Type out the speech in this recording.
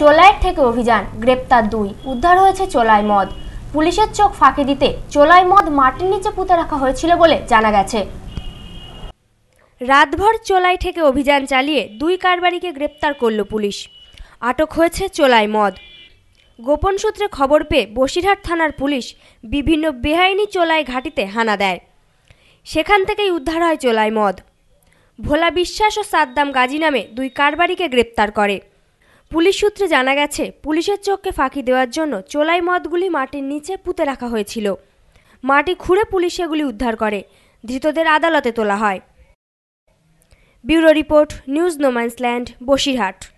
চোলাইয়ের থেকে অভিযান গ্রেপ্তার দুই উদ্ধার হয়েছে চোলাই মদ পুলিশের চোখ ফাঁকি দিতে চোলাই মদ মাটির নিচে পুঁতে রাখা হয়েছিল বলে জানা গেছে রাতভর চোলাই থেকে অভিযান চালিয়ে দুই কারবারিকে গ্রেপ্তার করল পুলিশ আটক হয়েছে চোলাই মদ গোপন সূত্রে খবর পেয়ে বসিরহাট থানার পুলিশ বিভিন্ন বেআইনি চোলাই ঘাটিতে হানা দেয় সেখান থেকেই উদ্ধার হয় চোলাই মদ ভোলা বিশ্বাস ও সাদ্দাম গাজী নামে দুই কারবারিকে গ্রেপ্তার করে পুলিশ সূত্রে জানা গেছে পুলিশের চোখকে ফাঁকি দেওয়ার জন্য চোলাই মদগুলি মাটির নিচে পুঁতে রাখা হয়েছিল মাটি খুঁড়ে পুলিশ এগুলি উদ্ধার করে ধৃতদের আদালতে তোলা হয় bureau report news no man's land Basirhat